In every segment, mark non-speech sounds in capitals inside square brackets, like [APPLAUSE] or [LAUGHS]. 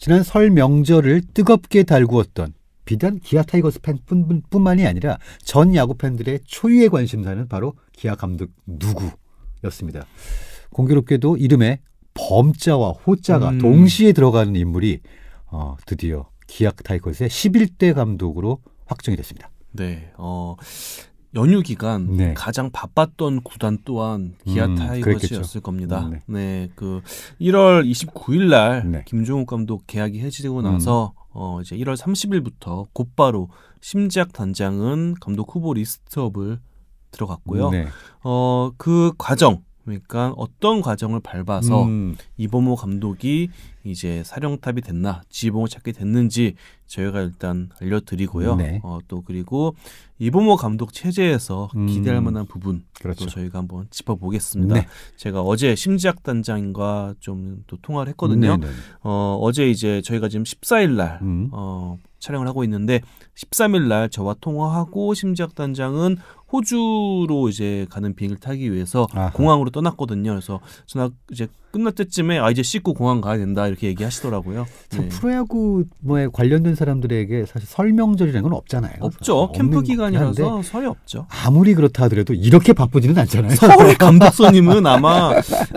지난 설 명절을 뜨겁게 달구었던 비단 기아 타이거스 팬뿐만이 아니라 전 야구 팬들의 초유의 관심사는 바로 기아 감독 누구였습니다. 공교롭게도 이름에 범자와 호자가 음. 동시에 들어가는 인물이 어, 드디어 기아 타이거스의 11대 감독으로 확정이 됐습니다. 네, 어, 연휴 기간 네. 가장 바빴던 구단 또한 기아 음, 타이거즈였을 겁니다. 음, 네. 네 그 1월 29일 날 네. 김종욱 감독 계약이 해지되고 음. 나서 음. 어 이제 1월 30일부터 곧바로 심지학 단장은 감독 후보 리스트업을 들어갔고요. 네. 어그 과정 그러니까 어떤 과정을 밟아서 음. 이범호 감독이 이제 사령탑이 됐나 지붕을 찾게 됐는지 저희가 일단 알려드리고요. 네. 어, 또 그리고 이범호 감독 체제에서 음. 기대할 만한 부분 그렇죠. 또 저희가 한번 짚어보겠습니다. 네. 제가 어제 심지학 단장과 좀 또 통화를 했거든요. 네, 네, 네. 어, 어제 이제 저희가 지금 14일 날 음. 어, 촬영을 하고 있는데 13일 날 저와 통화하고 심지학 단장은 호주로 이제 가는 비행을 타기 위해서 아하. 공항으로 떠났거든요. 그래서 전화 이제 끝날 때쯤에 아 이제 씻고 공항 가야 된다 이렇게 얘기하시더라고요. 네. 프로야구에 관련된 사람들에게 사실 설명절이라는 건 없잖아요. 없죠. 캠프 기간이라서 설이 없죠. 아무리 그렇다 하더라도 이렇게 바쁘지는 않잖아요. 서울 [LAUGHS] 감독선님은 아마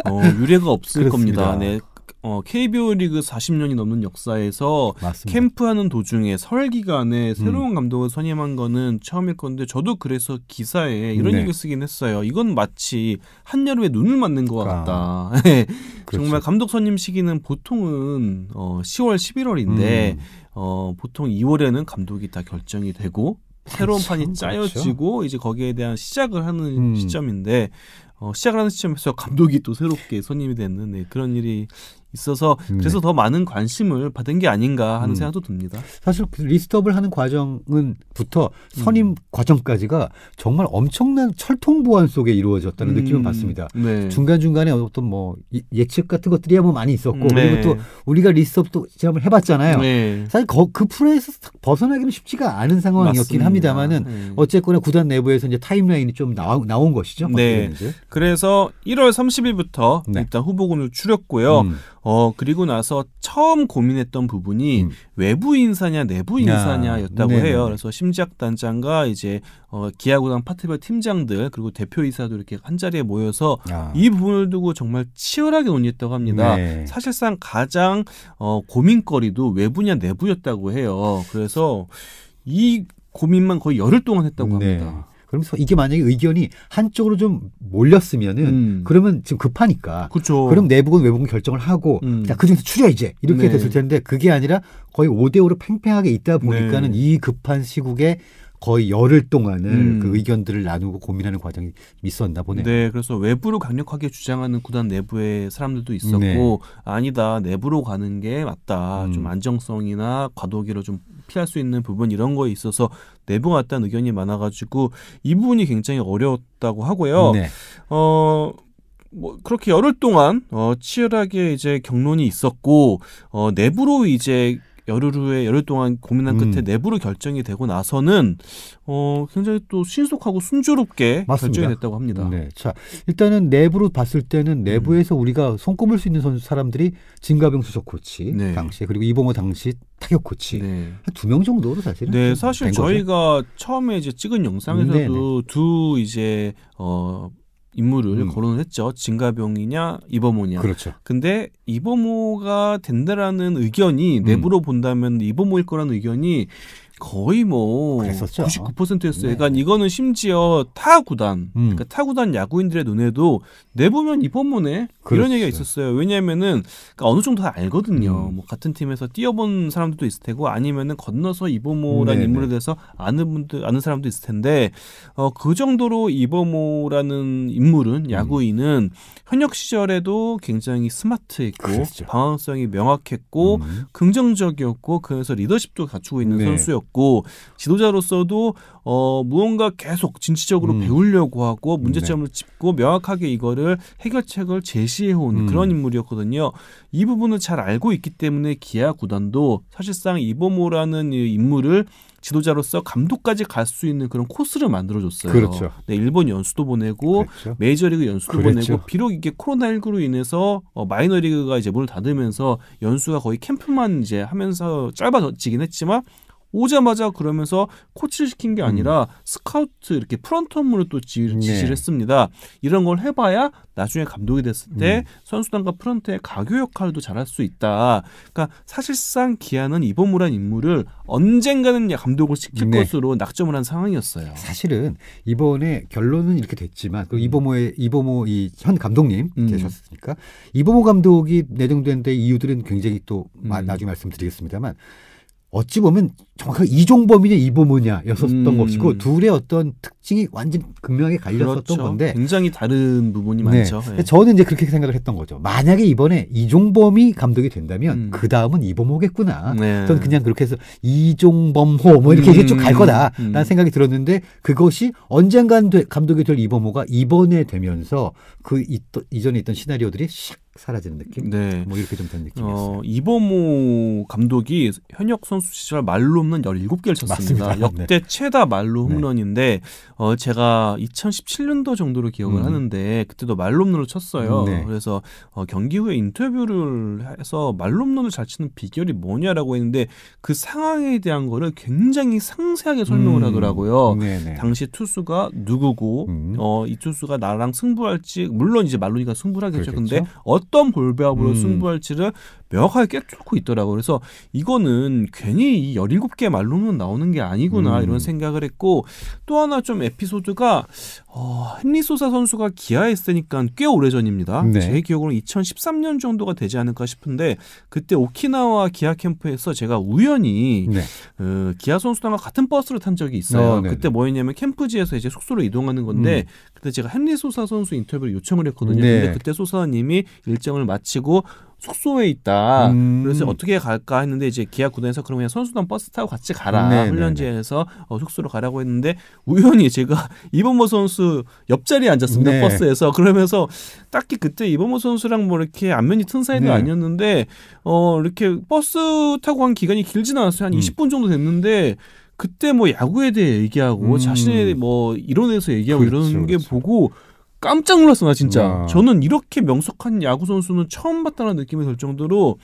어, 유례가 없을 그렇습니다. 겁니다. 네. 어, KBO 리그 40년이 넘는 역사에서 맞습니다. 캠프하는 도중에 설 기간에 음. 새로운 음. 감독을 선임한 거는 처음일 건데 저도 그래서 기사에 이런 네. 얘기 쓰긴 했어요. 이건 마치 한여름에 눈을 맞는 것 그러니까. 같다. 아. [LAUGHS] 그렇죠. 정말 감독 선임 시기는 보통은 어, 10월 11월인데 음. 어, 보통 2월에는 감독이 다 결정이 되고 새로운 그렇죠. 판이 그렇죠. 짜여지고 그렇죠. 이제 거기에 대한 시작을 하는 음. 시점인데 어, 시작 하는 시점에서 감독이 또 새롭게 선임이 됐는 네, 그런 일이 있어서 네. 그래서 네. 더 많은 관심을 받은 게 아닌가 하는 음. 생각도 듭니다. 사실 그 리스트업을 하는 과정은부터 선임 음. 과정까지가 정말 엄청난 철통 보안 속에 이루어졌다는 음. 느낌을 받습니다. 네. 중간 중간에 어떤 뭐 예측 같은 것들이 한번 뭐 많이 있었고 네. 그리고 또 네. 우리가 리스트업도 제가 해봤잖아요. 네. 사실 거, 그, 프로에서 벗어나기는 쉽지가 않은 상황이었긴 합니다만은 어쨌거나 구단 내부에서 이제 타임라인이 좀 나오, 나온 것이죠. 네. 그래서 1월 30일부터 네. 일단 후보군을 추렸고요. 음. 어 그리고 나서 처음 고민했던 부분이 음. 외부 인사냐 내부 인사냐였다고 야, 해요. 그래서 심지학 단장과 이제 어, 기아구당 파트별 팀장들 그리고 대표이사도 이렇게 한 자리에 모여서 야. 이 부분을 두고 정말 치열하게 논의했다고 합니다. 네. 사실상 가장 어, 고민거리도 외부냐 내부였다고 해요. 그래서 이 고민만 거의 열흘 동안 했다고 네. 합니다. 네. 그러면서 이게 만약에 의견이 한쪽으로 좀 몰렸으면은 음. 그러면 지금 급하니까. 그쵸. 그럼 내부건 외부건 결정을 하고 음. 자, 그중에서 추려 이제 이렇게 네. 됐을 텐데 그게 아니라 거의 5대 5로 팽팽하게 있다 보니까는 네. 이 급한 시국에 거의 열흘 동안을 음. 그 의견들을 나누고 고민하는 과정이 있었나 보네요. 네, 그래서 외부로 강력하게 주장하는 구단 내부의 사람들도 있었고 네. 아니다 내부로 가는 게 맞다 음. 좀 안정성이나 과도기를 좀 피할 수 있는 부분 이런 거에 있어서 내부 왔다는 의견이 많아가지고 이 부분이 굉장히 어려웠다고 하고요. 네. 어. 뭐 그렇게 열흘 동안 어 치열하게 이제 경론이 있었고 어 내부로 이제 열흘 후에 열흘 동안 고민한 끝에 음. 내부로 결정이 되고 나서는 어 굉장히 또 신속하고 순조롭게 맞습니다. 결정이 됐다고 합니다. 네. 자, 일단은 내부로 봤을 때는 음. 내부에서 음. 우리가 손꼽을 수 있는 선수 사람들이 진가병 수석 코치 네. 당시 에 그리고 이봉호 당시 타격 코치 네. 두 명 정도로 사실은 네, 사실 저희가 거죠? 처음에 이제 찍은 영상에서도 네네. 네. 두 이제 어 임무를 음. 거론을 했죠. 진가병이냐 이범호냐. 그렇죠. 근데 이범호가 된다라는 의견이 내부로 음. 본다면 이범호일 거라는 의견이 거의 뭐 그랬었죠. 99%였어요. 네. 그러니까 이거는 심지어 타 구단, 음. 그러니까 타 구단 야구인들의 눈에도 내보면 이범문에 이런 얘기가 그렇죠. 있었어요. 왜냐하면은 그러니까 어느 정도 다 알거든요. 음. 뭐 같은 팀에서 뛰어본 사람들도 있을 테고 아니면은 건너서 이범모라는 인물에 대해서 아는 분들 아는 사람도 있을 텐데 어, 그 정도로 이범모라는 인물은 음. 야구인은 음. 현역 시절에도 굉장히 스마트했고 그렇죠. 방향성이 명확했고 음. 긍정적이었고 그래서 리더십도 갖추고 있는 네. 선수였고. 있고 지도자로서도 어 무언가 계속 진취적으로 음. 배우려고 하고 문제점을 네. 짚고 명확하게 이거를 해결책을 제시해 온 음. 그런 인물이었거든요. 이 부분을 잘 알고 있기 때문에 기아 구단도 사실상 이보모라는 인물을 지도자로서 감독까지 갈 수 있는 그런 코스를 만들어줬어요. 그렇죠. 네, 일본 연수도 보내고 그렇죠. 메이저리그 연수도 그렇죠. 보내고 비록 이게 코로나19로 인해서 어, 마이너리그가 이제 문을 닫으면서 연수가 거의 캠프만 이제 하면서 짧아지긴 했지만 오자마자 그러면서 코치를 시킨 게 아니라 음. 스카우트 이렇게 프런트 업무를 또 지, 네. 시를 했습니다. 이런 걸 해봐야 나중에 감독이 됐을 때 음. 선수단과 프런트의 가교 역할도 잘 할 수 있다. 그러니까 사실상 기아는 이범우란 인물을 언젠가는 감독을 시킬 네. 것으로 낙점을 한 상황이었어요. 사실은 이번에 결론은 이렇게 됐지만 그 이범우의 이범우 이현 감독님 음. 계셨으니까 이범우 감독이 내정된 데 이유들은 굉장히 또 음. 나중에 말씀드리겠습니다만 어찌 보면 정확하게 그 이종범이냐 이보모냐였었던 음. 것이고 그 둘의 어떤 특징이 완전 극명하게 갈렸었던 그렇죠. 건데 굉장히 다른 부분이 네. 많죠. 네. 저는 이제 그렇게 생각을 했던 거죠. 만약에 이번에 이종범이 감독이 된다면 음. 그 다음은 이보모겠구나. 네. 저는 그냥 그렇게 해서 이종범호 뭐 이렇게 음. 쭉갈 거다라는 음. 생각이 들었는데 그것이 언젠간 감독이 될 이보모가 이번에 되면서 그 이, 이전에 있던 시나리오들이 샥 사라지는 느낌? 네. 뭐 이렇게 좀 된 느낌이었어요. 어, 이범호 감독이 현역 선수 시절 말로 홈런 17개를 쳤습니다. 맞습니다. 네. 역대 네. 최다 말로 네. 홈런인데 어, 제가 2017년도 정도로 기억을 음. 하는데 그때도 말로 홈런을 쳤어요. 네. 그래서 어, 경기 후에 인터뷰를 해서 말로 홈런을 잘 치는 비결이 뭐냐라고 했는데 그 상황에 대한 거를 굉장히 상세하게 설명을 음. 하더라고요. 네네. 당시 투수가 누구고 음. 어, 이 투수가 나랑 승부할지 물론 이제 말로니까 승부를 하겠죠. 그렇겠죠? 근데 어떤 골배압으로 음. 승부할지를 명확하게 꿰뚫고 있더라고요. 그래서 이거는 괜히 이 17개 말로는 나오는 게 아니구나 음. 이런 생각을 했고 또 하나 좀 에피소드가 어, 헨리 소사 선수가 기아에 있으니까 꽤 오래전입니다. 네. 제 기억으로는 2013년 정도가 되지 않을까 싶은데 그때 오키나와 기아 캠프에서 제가 우연히 네. 어, 기아 선수단과 같은 버스를 탄 적이 있어요. 어, 그때 네. 뭐였냐면 캠프지에서 이제 숙소로 이동하는 건데 음. 그때 제가 헨리 소사 선수 인터뷰를 요청을 했거든요. 네. 근데 그때 소사님이 일정을 마치고 숙소에 있다. 음. 그래서 어떻게 갈까 했는데 이제 기아 구단에서 그럼 그냥 선수단 버스 타고 같이 가라 네, 네 훈련지에서 네. 어, 숙소로 가라고 했는데 우연히 제가 [LAUGHS] 이범호 선수 옆자리에 앉았습니다 네. 버스에서 그러면서 딱히 그때 이범호 선수랑 뭐 이렇게 안면이 튼 사이도 네. 아니었는데 어 이렇게 버스 타고 간 기간이 길진 않았어요 한 음. 20분 정도 됐는데 그때 뭐 야구에 대해 얘기하고 음. 자신의 뭐 이론에서 얘기하고 그렇죠, 이런 게 그렇죠. 보고 깜짝 놀랐어 나 진짜. 와. 음. 저는 이렇게 명석한 야구 선수는 처음 봤다는 느낌이 들 정도로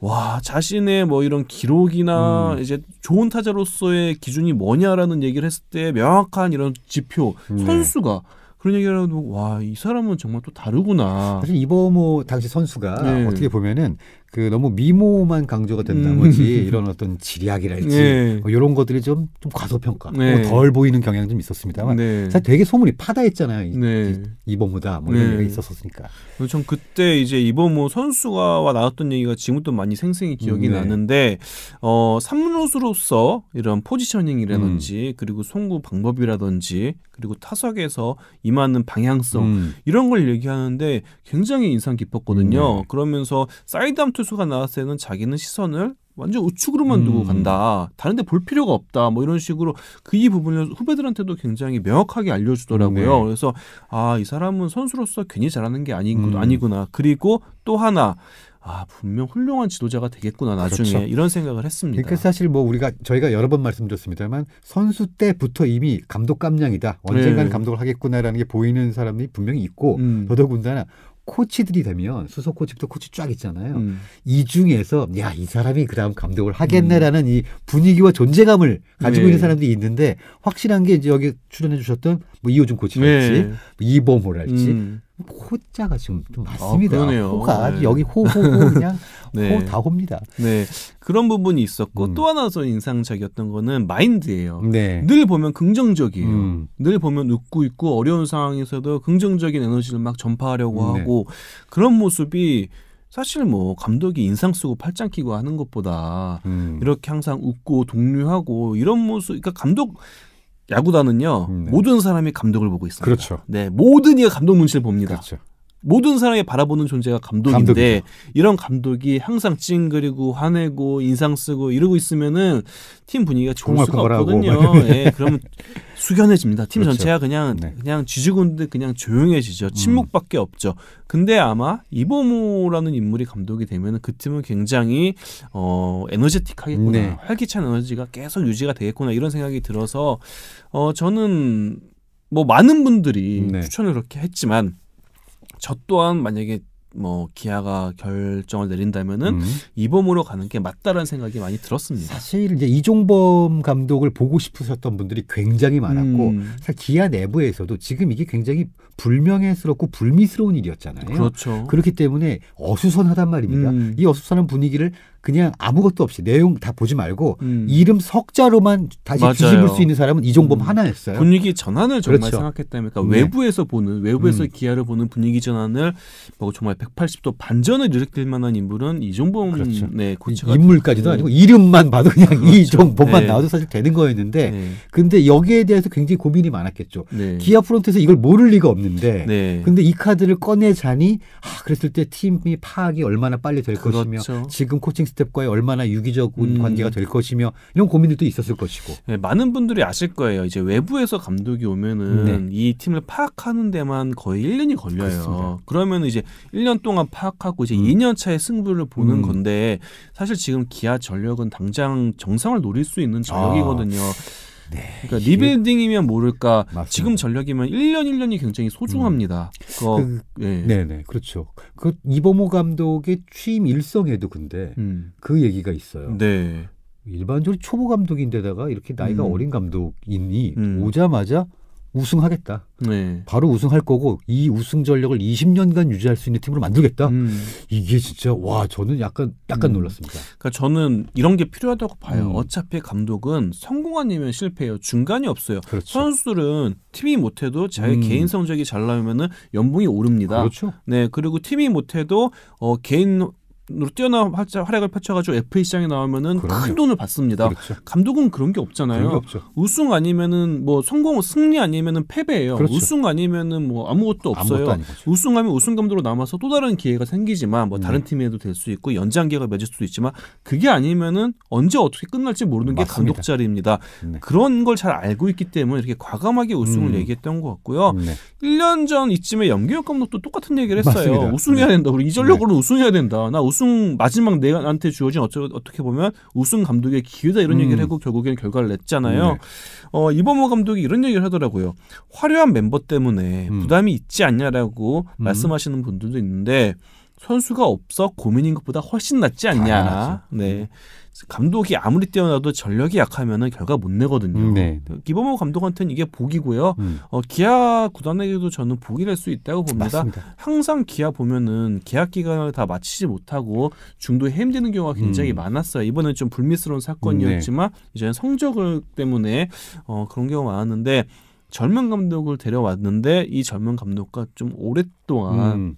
와 자신의 뭐 이런 기록이나 음. 이제 좋은 타자로서의 기준이 뭐냐라는 얘기를 했을 때 명확한 이런 지표 네. 선수가 그런 얘기를 하고 와이 사람은 정말 또 다르구나. 사실 이범호 당시 선수가 네. 어떻게 보면은 그 너무 미모만 강조가 된다든지 음. 이런 어떤 지리학이랄지 네. 이런 뭐 것들이 좀, 좀 과소평가 네. 뭐 덜 보이는 경향이 좀 있었습니다만 네. 사실 되게 소문이 파다했잖아요 네. 이범우다뭐 이런 네. 얘기가 있었었으니까 전 그때 이제 이범우 선수와 나왔던 얘기가 지금도 많이 생생히 기억이 음, 네. 나는데 어 삼루수로서 이런 포지셔닝이라든지 음. 그리고 송구 방법이라든지 그리고 타석에서 임하는 방향성 음. 이런 걸 얘기하는데 굉장히 인상 깊었거든요 음, 네. 그러면서 사이드암 투수가 나왔을 때는 자기는 시선을 완전 우측으로만 두고 음. 간다. 다른데 볼 필요가 없다. 뭐 이런 식으로 그 이 부분을 후배들한테도 굉장히 명확하게 알려주더라고요. 네. 그래서 아 이 사람은 선수로서 괜히 잘하는 게 아니구나. 음. 아니구나. 그리고 또 하나 아 분명 훌륭한 지도자가 되겠구나 나중에 그렇죠. 이런 생각을 했습니다. 그러니까 사실 뭐 우리가 저희가 여러 번 말씀드렸습니다만 선수 때부터 이미 감독 감량이다 언젠가는 네. 감독을 하겠구나라는 게 보이는 사람이 분명히 있고 음. 더더군다나 코치들이 되면 수석 코치부터 코치 쫙 있잖아요. 음. 이 중에서 야 이 사람이 그다음 감독을 하겠네라는 음. 이 분위기와 존재감을 가지고 네. 있는 사람들이 있는데 확실한 게 이제 여기 출연해 주셨던 뭐 이호준 코치랄지 네. 뭐 이범호랄지 음. 호자가 지금 좀 맞습니다. 아, 호가 네. 여기 호호호 그냥 [LAUGHS] 네. 호다호입니다. 네 그런 부분이 있었고 음. 또 하나 더 인상적이었던 거는 마인드예요. 네. 늘 보면 긍정적이에요. 음. 늘 보면 웃고 있고 어려운 상황에서도 긍정적인 에너지를 막 전파하려고 음, 네. 하고 그런 모습이 사실 뭐 감독이 인상 쓰고 팔짱 끼고 하는 것보다 음. 이렇게 항상 웃고 동료하고 이런 모습 그러니까 감독 야구단은요 네. 모든 사람이 감독을 보고 있습니다. 그렇죠. 네 모든 이가 감독 눈치를 봅니다. 그렇죠. 모든 사람이 바라보는 존재가 감독인데 감독이죠. 이런 감독이 항상 찡그리고 화내고 인상 쓰고 이러고 있으면은 팀 분위기가 좋을 수가 없거든요. 예, 네, 그러면 [LAUGHS] 숙연해집니다. 팀 그렇죠. 전체가 그냥 네. 그냥 지지군데 그냥 조용해지죠. 음. 침묵밖에 없죠. 근데 아마 이보모라는 인물이 감독이 되면은 그 팀은 굉장히 어 에너제틱하겠구나, 네. 활기찬 에너지가 계속 유지가 되겠구나 이런 생각이 들어서 어 저는 뭐 많은 분들이 네. 추천을 그렇게 했지만 저 또한 만약에 뭐 기아가 결정을 내린다면은 음. 이범으로 가는 게 맞다라는 생각이 많이 들었습니다. 사실 이제 이종범 감독을 보고 싶으셨던 분들이 굉장히 많았고 음. 사실 기아 내부에서도 지금 이게 굉장히 불명예스럽고 불미스러운 일이었잖아요. 그렇죠. 그렇기 때문에 어수선하단 말입니다. 음. 이 어수선한 분위기를 그냥 아무것도 없이 내용 다 보지 말고 음. 이름 석자로만 다시 맞아요. 뒤집을 수 있는 사람은 이종범 음. 하나였어요. 분위기 전환을 정말 그렇죠. 생각했다니까 그러니까 네. 외부에서 보는 외부에서 음. 기아를 보는 분위기 전환을 뭐 정말 180도 반전을 일으킬 만한 인물은 이종범 그렇죠. 네, 고체가 인물까지도 네. 아니고 이름만 봐도 그냥 그렇죠. 이종범만 네. 나와도 사실 되는 거였는데 네. 근데 여기에 대해서 굉장히 고민이 많았겠죠. 네. 기아 프론트에서 이걸 모를 리가 없는데 네. 근데 이 카드를 꺼내자니 아, 그랬을 때 팀이 파악이 얼마나 빨리 될 그렇죠. 것이며 지금 코칭 스텝과의 얼마나 유기적 음. 관계가 될 것이며 이런 고민들도 있었을 것이고 네, 많은 분들이 아실 거예요. 이제 외부에서 감독이 오면은 네. 이 팀을 파악하는 데만 거의 1년이 걸려요. 그렇습니다. 그러면 이제 1년 1년 동안 파악하고 이제 음. 2년 차에 승부를 보는 음. 건데 사실 지금 기아 전력은 당장 정상을 노릴 수 있는 전력이거든요. 아. 네. 네. 그러니까 리빌딩이면 모를까 맞습니다. 지금 전력이면 1년 1년이 굉장히 소중합니다. 음. 그거, 그, 네. 네네 그렇죠. 그 이범호 감독의 취임 일성에도 근데 음. 그 얘기가 있어요. 네. 일반적으로 초보 감독인데다가 이렇게 나이가 음. 어린 감독이니 음. 오자마자 우승하겠다. 네. 바로 우승할 거고 이 우승 전력을 20년간 유지할 수 있는 팀으로 만들겠다. 음. 이게 진짜 와 저는 약간 약간 음. 놀랐습니다. 그러니까 저는 이런 게 필요하다고 봐요. 음. 어차피 감독은 성공 아니면 실패해요 중간이 없어요. 그렇죠. 선수들은 팀이 못해도 자기 음. 개인 성적이 잘 나오면은 연봉이 오릅니다. 그렇죠. 네 그리고 팀이 못해도 어, 개인 으로 뛰어나 활약을 펼쳐가지고 FA 시장에 나오면은 그럼요. 큰 돈을 받습니다. 그렇죠. 감독은 그런 게 없잖아요. 그런 우승 아니면은 뭐 성공 승리 아니면은 패배예요. 그렇죠. 우승 아니면은 뭐 아무것도 없어요. 아무것도 그렇죠. 우승하면 우승 감독으로 남아서 또 다른 기회가 생기지만 뭐 다른 음. 팀에도 될 수 있고 연장 기가 맺을 수도 있지만 그게 아니면은 언제 어떻게 끝날지 모르는 게 맞습니다. 감독 자리입니다. 네. 그런 걸 잘 알고 있기 때문에 이렇게 과감하게 우승을 음. 얘기했던 것 같고요. 네. 1년 전 이쯤에 염기혁 감독도 똑같은 얘기를 했어요. 맞습니다. 우승해야 네. 된다. 우리 이 전력으로 네. 우승해야 된다. 나 우승 우승 마지막 내한테 네 주어진 어쩌, 어떻게 보면 우승 감독의 기회다 이런 음. 얘기를 하고 결국에는 결과를 냈잖아요. 네. 어, 이범호 감독이 이런 얘기를 하더라고요. 화려한 멤버 때문에 음. 부담이 있지 않냐라고 음. 말씀하시는 분들도 있는데 선수가 없어 고민인 것보다 훨씬 낫지 않냐. 당연하죠. 네. 음. 감독이 아무리 뛰어나도 전력이 약하면은 결과 못 내거든요. 음, 네. 기범호 감독한테는 이게 복이고요. 음. 어, 기아 구단에게도 저는 복이될 수 있다고 봅니다. 맞습니다. 항상 기아 보면은 계약 기간을 다 마치지 못하고 중도에 헤임되는 경우가 굉장히 음. 많았어요. 이번에좀 불미스러운 사건이었지만 음, 네. 이제는 성적을 때문에 어, 그런 경우가 많았는데 젊은 감독을 데려왔는데 이 젊은 감독과 좀 오랫동안 음.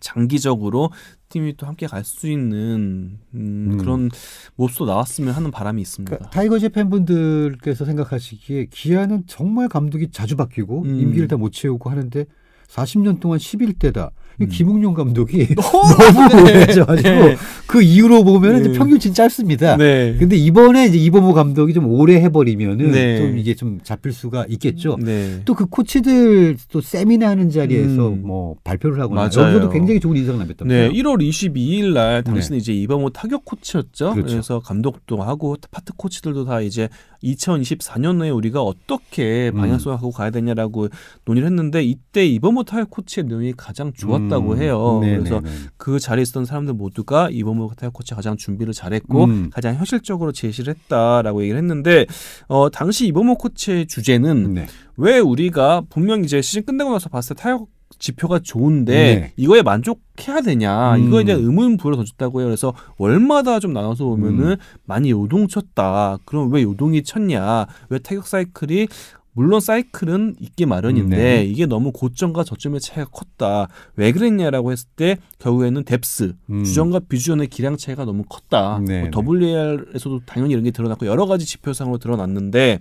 장기적으로 팀이 또 함께 갈 수 있는 음, 음. 그런 모습도 나왔으면 하는 바람이 있습니다. 그러니까 타이거즈 팬분들께서 생각하시기에 기아는 정말 감독이 자주 바뀌고 음. 임기를 다 못 채우고 하는데 40년 동안 11대다. 음. 김웅룡 감독이 [LAUGHS] 너무 고해져가지고 네. 네. 그 이후로 보면 네. 평균치는 짧습니다. 네. 근데 이번에 이제 이범호 감독이 좀 오래 해버리면은 네. 좀 이게 좀 잡힐 수가 있겠죠. 네. 또그 코치들 또 세미나 하는 자리에서 음. 뭐 발표를 하거나 여기도 굉장히 좋은 인상을 남겼다고요. 1월 22일 날 당신은 이제 이범호 타격 코치였죠. 그렇죠. 그래서 감독도 하고 파트 코치들도 다 이제 2024년에 우리가 어떻게 음. 방향성을 갖고 가야 되냐라고 논의를 했는데 이때 이범호 타협 코치의 내용이 가장 좋았다고 음. 해요. 네네네. 그래서 네, 네. 그 자리에 있었던 사람들 모두가 이범호 타협 코치 가장 준비를 잘했고 음. 가장 현실적으로 제시를 했다라고 얘기를 했는데 어 당시 이범호 코치의 주제는 네. 왜 우리가 분명 이제 시즌 끝내고 나서 봤을 때 타협 지표가 좋은데 네. 이거에 만족해야 되냐 음. 이거에 대한 의문불를 던졌다고 해요. 그래서 월마다 좀 나눠서 보면은 음. 많이 요동쳤다. 그럼 왜 요동이 쳤냐? 왜태격 사이클이 물론 사이클은 있기 마련인데 네. 이게 너무 고점과 저점의 차이가 컸다. 왜 그랬냐라고 했을 때 결국에는 뎁스 음. 주전과 비주전의 기량 차이가 너무 컸다. 네. 뭐 네. WAR에서도 당연히 이런 게 드러났고 여러 가지 지표상으로 드러났는데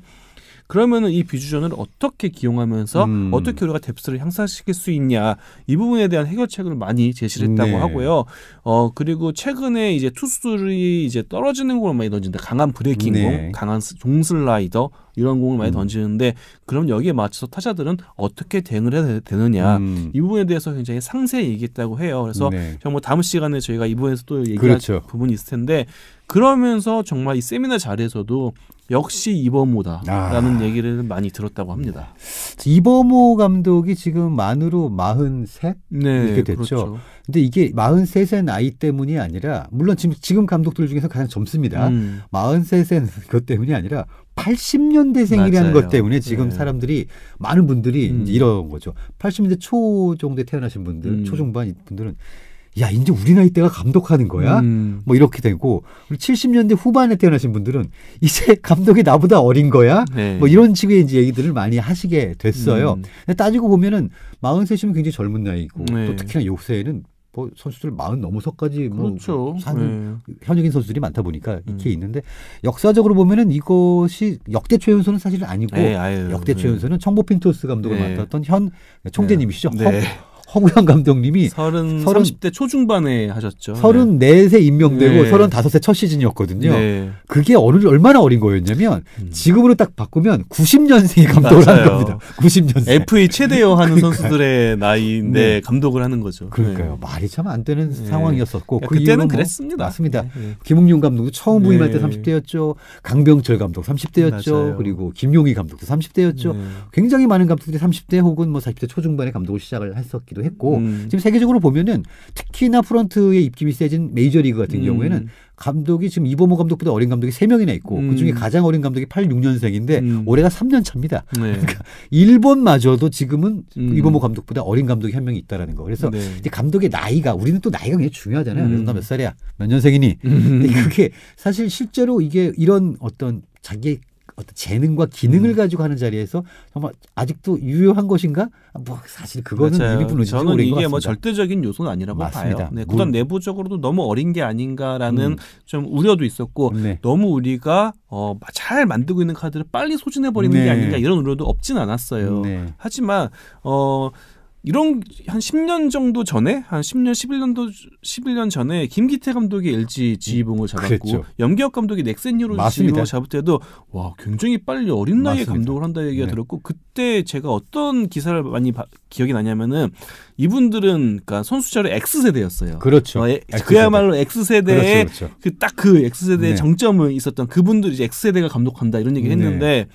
그러면은 이 비주전을 어떻게 기용하면서 음. 어떻게 우리가 뎁스를 향상시킬 수 있냐 이 부분에 대한 해결책을 많이 제시를 했다고 네. 하고요. 어 그리고 최근에 이제 투수들이 이제 떨어지는 공을 많이 던지는데 강한 브레이킹 네. 공, 강한 종슬라이더 이런 공을 많이 음. 던지는데 그럼 여기에 맞춰서 타자들은 어떻게 대응을 해야 되느냐 음. 이 부분에 대해서 굉장히 상세히 얘기했다고 해요. 그래서 네. 정말 다음 시간에 저희가 이 부분에서 또 얘기할 그렇죠. 부분이 있을 텐데 그러면서 정말 이 세미나 자리에서도 역시 이범호다라는 아. 얘기를 많이 들었다고 합니다. 이범호 감독이 지금 만으로 43 네, 이렇게 됐죠. 그렇죠. 근데 이게 43세 나이 때문이 아니라 물론 지금 지금 감독들 중에서 가장 젊습니다. 음. 43세는 그것 때문이 아니라 80년대생이라는 맞아요. 것 때문에 지금 네. 사람들이 많은 분들이 음. 이런 거죠. 80년대 초 정도에 태어나신 분들, 음. 초중반 분들은 야 이제 우리 나이 때가 감독하는 거야 음. 뭐 이렇게 되고 70년대 후반에 태어나신 분들은 이제 [LAUGHS] 감독이 나보다 어린 거야 네. 뭐 이런 식의 이제 얘기들을 많이 하시게 됐어요 음. 따지고 보면은 43이면 굉장히 젊은 나이고 네. 또 특히나 요새는 에뭐 선수들 40 넘어서까지 뭐 그렇죠. 산, 네. 현역인 선수들이 많다 보니까 이렇게 음. 있는데 역사적으로 보면은 이것이 역대 최연소는 사실은 아니고 에 네, 아유, 역대 네. 최연소는 청보핀 토스 감독을 네. 맡았던 현 총재님이시죠 허, 허구현 감독님이 30, 30, 대 초중반에 하셨죠. 34세 임명되고 네. 35세 첫 시즌이었거든요. 네. 그게 어느 얼마나 어린 거였냐면 음. 지금으로 딱 바꾸면 90년생이 감독을 맞아요. 하 겁니다. 90년생. FA 최대여 하는 선수들의 나이인데 네. 감독을 하는 거죠. 그러니까요. 네. 말이 참 안 되는 네. 상황이었었고 그 그때는 뭐 그랬습니다. 맞습니다. 김웅용 감독도 처음 부임할 때 30대였죠. 강병철 감독 30대였죠. 맞아요. 그리고 김용희 감독도 30대였죠. 굉장히 많은 감독들이 30대 혹은 뭐 40대 초중반에 감독을 시작을 했었기 하기도 했고 음. 지금 세계적으로 보면은 특히나 프런트의 입김이 세진 메이저리그 같은 음. 경우에는 감독이 지금 이범호 감독보다 어린 감독이 3명이나 있고 음. 그중에 가장 어린 감독이 86년생인데 음. 올해가 3년 차입니다. 네. [LAUGHS] 그러니까 일본마저도 지금은 음. 이범호 감독보다 어린 감독이 한 명이 있다라는 거. 그래서 네. 이제 감독의 나이가 우리는 또 나이가 굉장히 중요하잖아요. 음. 그래서 나몇 살이야? 몇 년생이니? 음. 근데 그게 사실 실제로 이게 이런 어떤 자기 의 어떤 재능과 기능을 음. 가지고 하는 자리에서 정말 아직도 유효한 것인가? 뭐 사실 그거는 맞아요. 이미 분노 저는 이게 뭐 절대적인 요소는 아니라고 맞습니다. 봐요. 네, 그건 그러니까 내부적으로도 너무 어린 게 아닌가라는 음. 좀 우려도 있었고 네. 너무 우리가 어, 잘 만들고 있는 카드를 빨리 소진해 버리는 네. 게 아닌가 이런 우려도 없진 않았어요. 네. 하지만 어 이런 한 10년 정도 전에 한 10년 11년도 11년 전에 김기태 감독이 LG 지휘봉을 잡았고 그랬죠. 염기혁 감독이 넥센 유로 지휘봉을 잡을 때도 와 굉장히 빨리 어린 나이에 맞습니다. 감독을 한다 얘기가 네. 들었고 그때 제가 어떤 기사를 많이 바, 기억이 나냐면은 이분들은 그니까 선수자로 X 세대였어요. 그렇죠. 어, 에, X세대. 그야말로 X 세대의 그렇죠, 그렇죠. 그딱그 X 세대의 네. 정점을 있었던 그분들이 이제 X 세대가 감독한다 이런 얘기 를 네. 했는데 네.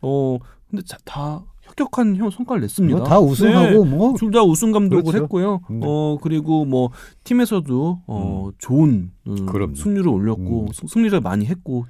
어 근데 다 혁혁한 형 성과를 냈습니다. 뭐다 우승하고 네, 뭐둘 다 우승 감독을 그렇죠. 했고요. 네. 어 그리고 뭐 팀에서도 어 음. 좋은 음, 승률을 올렸고 음. 승리를 많이 했고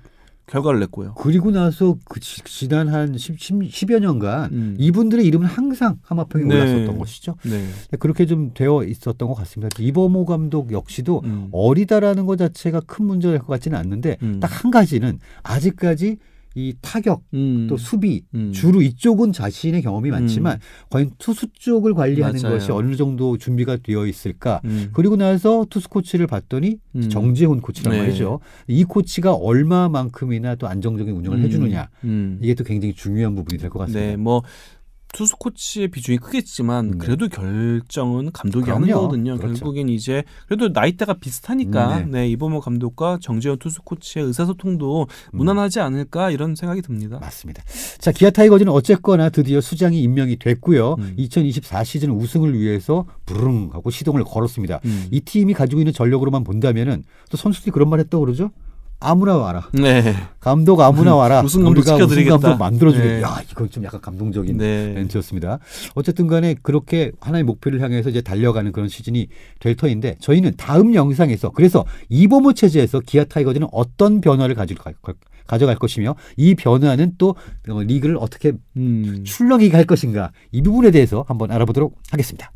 결과를 냈고요. 그리고 나서 그 지, 지 난한 10, 여 년간 음. 이분들의 이름은 항상 하마평에 네. 올랐었던 것이죠. 네. 네. 그렇게 좀 되어 있었던 것 같습니다. 이범호 감독 역시도 음. 어리다라는 것 자체가 큰 문제일 것 같지는 않는데 음. 딱한 가지는 아직까지 이 타격 음. 또 수비 음. 주로 이쪽은 자신의 경험이 음. 많지만 음. 과연 투수 쪽을 관리하는 맞아요. 것이 어느 정도 준비가 되어 있을까 음. 그리고 나서 투수 코치를 봤더니 음. 정재훈 코치란 네. 말이죠 이 코치가 얼마만큼이나 또 안정적인 운영을 해주느냐 이게 또 굉장히 중요한 부분이 될 것 같습니다. 네, 뭐 투수 코치의 비중이 크겠지만 네. 그래도 결정은 감독이 그럼요. 하는 거거든요. 그렇죠. 결국엔 이제 그래도 나이대가 비슷하니까 음, 네. 네 이범호 감독과 정재현 투수 코치의 의사소통도 음. 무난하지 않을까 이런 생각이 듭니다. 맞습니다. 자 기아 타이거즈는 어쨌거나 드디어 수장이 임명이 됐고요. 음. 2024 시즌 우승을 위해서 부릉 하고 시동을 걸었습니다. 음. 이 팀이 가지고 있는 전력으로만 본다면은 또 선수들이 그런 말 했다고 그러죠. 아무나 와라. 네. 감독 아무나 와라. 무슨 감독 시켜드리겠다. 감독 만들어주겠다. 네. 야 이건 좀 약간 감동적인 네. 멘트였습니다. 어쨌든간에 그렇게 하나의 목표를 향해서 이제 달려가는 그런 시즌이 될 터인데 저희는 다음 영상에서 그래서 이보모 체제에서 기아 타이거즈는 어떤 변화를 가질까 가져갈 것이며 이 변화는 또 어, 리그를 어떻게 음. 출렁이게 할 것인가 이 부분에 대해서 한번 알아보도록 하겠습니다.